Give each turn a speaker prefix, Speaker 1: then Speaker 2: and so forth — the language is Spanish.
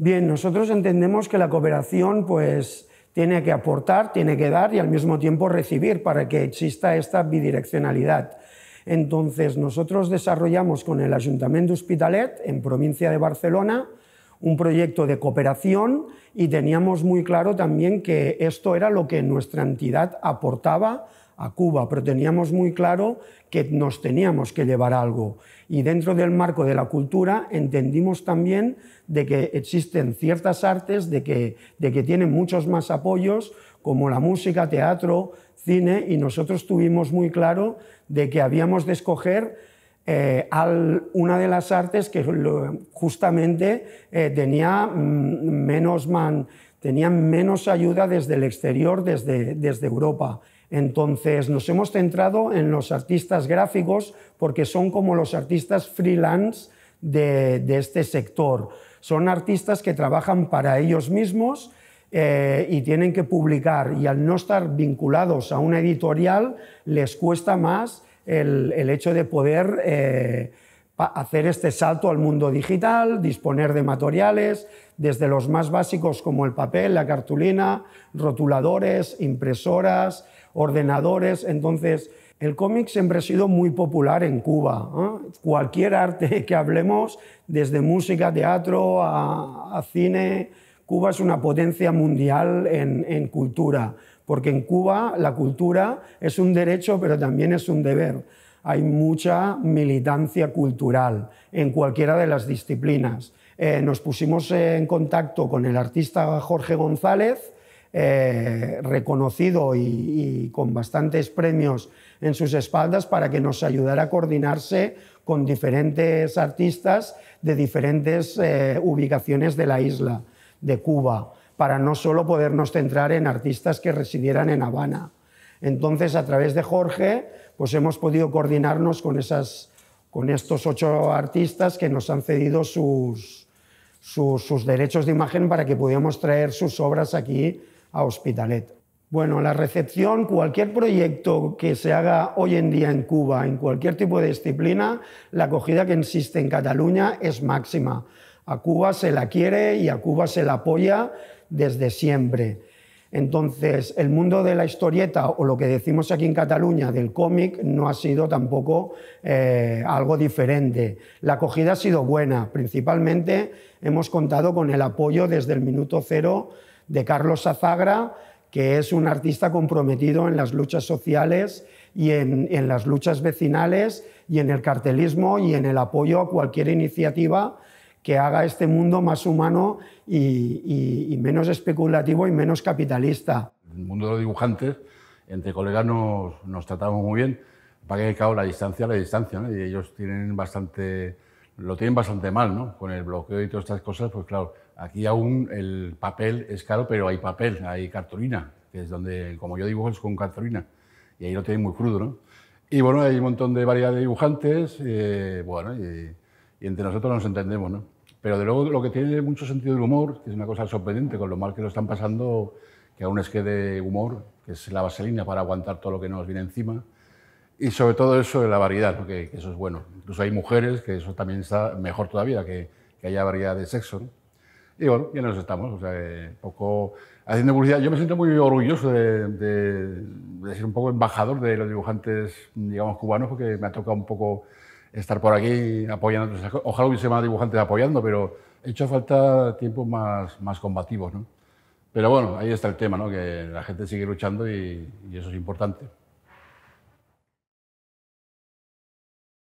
Speaker 1: Bien, nosotros entendemos que la cooperación pues, tiene que aportar, tiene que dar y al mismo tiempo recibir para que exista esta bidireccionalidad. Entonces, nosotros desarrollamos con el Ayuntamiento de Hospitalet, en provincia de Barcelona, un proyecto de cooperación y teníamos muy claro también que esto era lo que nuestra entidad aportaba a Cuba, pero teníamos muy claro que nos teníamos que llevar algo. Y dentro del marco de la cultura entendimos también de que existen ciertas artes, de que, de tienen muchos más apoyos, como la música, teatro, cine, y nosotros tuvimos muy claro de que habíamos de escoger eh, una de las artes que justamente eh, tenía mm, menos tenían menos ayuda desde el exterior, desde, desde Europa. Entonces nos hemos centrado en los artistas gráficos porque son como los artistas freelance de, este sector. Son artistas que trabajan para ellos mismos eh, y tienen que publicar y al no estar vinculados a una editorial les cuesta más el, hecho de poder... Eh, hacer este salto al mundo digital, disponer de materiales, desde los más básicos como el papel, la cartulina, rotuladores, impresoras, ordenadores. Entonces, el cómic siempre ha sido muy popular en Cuba. ¿eh? Cualquier arte que hablemos, desde música, teatro a, cine, Cuba es una potencia mundial en cultura, porque en Cuba la cultura es un derecho, pero también es un deber hay mucha militancia cultural en cualquiera de las disciplinas. Eh, nos pusimos en contacto con el artista Jorge González, eh, reconocido y, con bastantes premios en sus espaldas para que nos ayudara a coordinarse con diferentes artistas de diferentes eh, ubicaciones de la isla, de Cuba, para no solo podernos centrar en artistas que residieran en Habana entonces, a través de Jorge, pues hemos podido coordinarnos con, estos ocho artistas que nos han cedido sus, sus derechos de imagen para que pudiéramos traer sus obras aquí a Hospitalet. Bueno, la recepción, cualquier proyecto que se haga hoy en día en Cuba, en cualquier tipo de disciplina, la acogida que existe en Cataluña es máxima. A Cuba se la quiere y a Cuba se la apoya desde siempre. Entonces, el mundo de la historieta o lo que decimos aquí en Cataluña del cómic no ha sido tampoco eh, algo diferente. La acogida ha sido buena. Principalmente hemos contado con el apoyo desde el minuto cero de Carlos Azagra, que es un artista comprometido en las luchas sociales y en las luchas vecinales y en el cartelismo y en el apoyo a cualquier iniciativa que haga este mundo más humano y, menos especulativo y menos capitalista.
Speaker 2: En el mundo de los dibujantes, entre colegas nos, tratamos muy bien. Para que, claro, la distancia, la distancia, Y ellos tienen bastante, lo tienen bastante mal, ¿no? Con el bloqueo y todas estas cosas, pues claro, aquí aún el papel es caro, pero hay papel, hay cartulina, que es donde, como yo dibujo, es con cartulina. Y ahí lo tienen muy crudo, ¿no? Y bueno, hay un montón de variedad de dibujantes, eh, bueno, y, y, entre nosotros nos entendemos, ¿no? Pero de luego lo que tiene mucho sentido del humor, que es una cosa sorprendente con lo mal que lo están pasando, que aún es que de humor, que es la vaselina para aguantar todo lo que nos viene encima. Y sobre todo eso de la variedad, porque eso es bueno. Incluso hay mujeres, que eso también está mejor todavía, que, haya variedad de sexo. Y bueno, ya nos estamos, o sea, eh, poco haciendo publicidad. Yo me siento muy orgulloso de, de ser un poco embajador de los dibujantes, digamos, cubanos, porque me ha tocado un poco estar por aquí apoyando. Ojalá hubiese más dibujantes apoyando, pero he hecho falta tiempos más, más combativos. ¿no? Pero bueno, ahí está el tema, ¿no? que
Speaker 1: la gente sigue luchando y eso es importante.